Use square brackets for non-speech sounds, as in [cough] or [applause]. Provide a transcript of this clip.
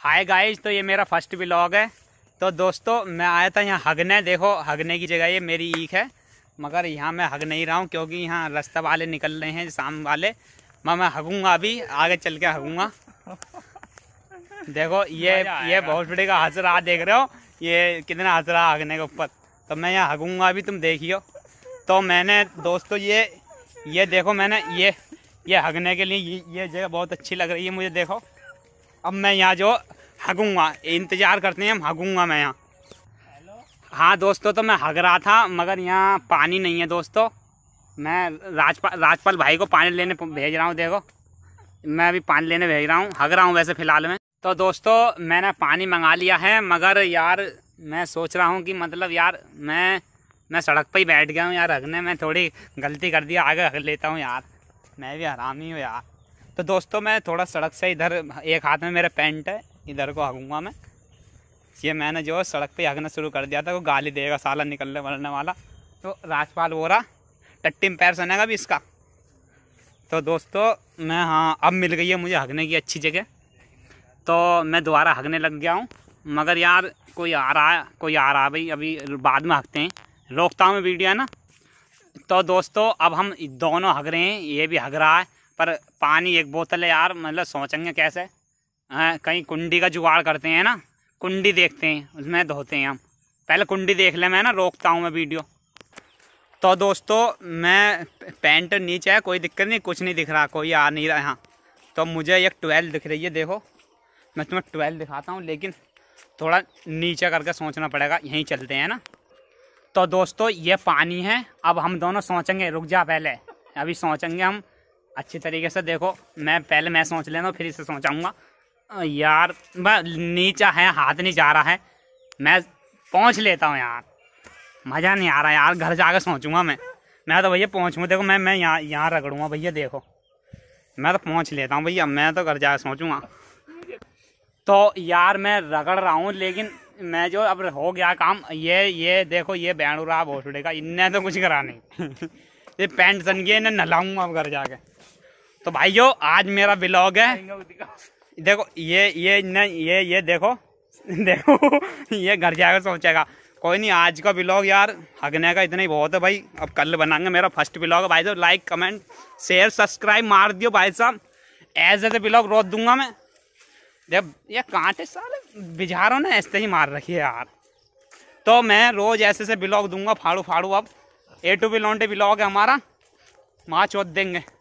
hi guys तो ये मेरा फर्स्ट ब्लॉग है तो दोस्तों मैं आया था यहाँ हगने देखो हगने की जगह ये मेरी ईख है मगर यहाँ मैं हग नहीं रहा हूँ क्योंकि यहाँ रास्ता वाले निकल रहे हैं शाम वाले मैं मैं हगूँगा अभी आगे चल के हगूँगा देखो ये ये बहुत बड़े का हजरा देख रहे हो ये कितना हजरा हगने के ऊपर तो मैं यहाँ हगूँगा अभी तुम देखियो तो मैंने दोस्तों ये ये देखो मैंने ये ये हगने के लिए ये जगह बहुत अच्छी लग रही है मुझे देखो अब मैं यहाँ जो हगूँगा इंतज़ार करते हैं हम हगूँगा मैं यहाँ हाँ दोस्तों तो मैं हग रहा था मगर यहाँ पानी नहीं है दोस्तों मैं राजपाल राजपाल भाई को पानी लेने भेज रहा हूँ देखो मैं अभी पानी लेने भेज रहा हूँ हग रहा हूँ वैसे फ़िलहाल में तो दोस्तों मैंने पानी मंगा लिया है मगर यार मैं सोच रहा हूँ कि मतलब यार मैं मैं सड़क पर ही बैठ गया हूँ यार हगने में थोड़ी गलती कर दिया आगे हग लेता हूँ यार मैं भी आराम ही हूँ यार तो दोस्तों मैं थोड़ा सड़क से इधर एक हाथ में मेरा पेंट है इधर को हगूँगा मैं ये मैंने जो सड़क पे हगना शुरू कर दिया था वो गाली देगा साला निकलने वरने वाला तो राजपाल रहा टट्टी में पैर सनेगा भी इसका तो दोस्तों मैं हाँ अब मिल गई है मुझे हगने की अच्छी जगह तो मैं दोबारा हगने लग गया हूँ मगर यार कोई आ रहा है कोई आ रहा है भाई अभी बाद में हकते हैं रोकता हूँ वीडियो है ना तो दोस्तों अब हम दोनों हग रहे हैं ये भी हग रहा है पर पानी एक बोतल है यार मतलब सोचेंगे कैसे हैं कहीं कुंडी का जुगाड़ करते हैं ना कुंडी देखते हैं उसमें धोते हैं हम पहले कुंडी देख ले मैं ना रोकता हूँ मैं वीडियो तो दोस्तों मैं पैंट नीचे है कोई दिक्कत नहीं कुछ नहीं दिख रहा कोई आ नहीं रहा यहाँ तो मुझे एक ट्वेल्व दिख रही है देखो मैं तुम्हें ट्वेल्व दिखाता हूँ लेकिन थोड़ा नीचे करके सोचना पड़ेगा यहीं चलते हैं ना तो दोस्तों ये पानी है अब हम दोनों सोचेंगे रुक जा पहले अभी सोचेंगे हम अच्छी तरीके से देखो मैं पहले मैं सोच लेना फिर इसे सोचाऊंगा यार नीचा है हाथ नहीं जा रहा है मैं पहुंच लेता हूँ यार मज़ा नहीं आ रहा यार घर जाकर सोचूंगा मैं मैं तो भैया पहुँचूँ देखो मैं मैं यहाँ यहाँ रगड़ूँगा भैया देखो मैं तो पहुँच लेता हूँ भैया मैं तो घर जाकर सोचूंगा तो यार मैं रगड़ रहा हूँ लेकिन मैं जो अब हो गया काम ये ये देखो ये बैंड उड़ा भोसड़े का इन्हें तो कुछ करा नहीं [laughs] ये पैंट सन गया ना नहलाऊंगा घर जाके तो भाइयों आज मेरा ब्लॉग है देखो ये ये न ये ये देखो [laughs] देखो ये घर जाकर सोचेगा कोई नहीं आज का ब्लॉग यार हगने का इतना ही बहुत है भाई अब कल बनाएंगे मेरा फर्स्ट ब्लॉग है भाई साहब लाइक कमेंट शेयर सब्सक्राइब मार दियो भाई साहब ऐसे ऐसे ब्लॉग रोज दूंगा मैं जब ये कांटे साल बिझारो ना ऐसे ही मार रखी है यार तो मैं रोज ऐसे से ब्लॉग दूंगा फाड़ू फाड़ू अब ए टू बी लॉन्डे ब्लॉग है हमारा माँ चौथ देंगे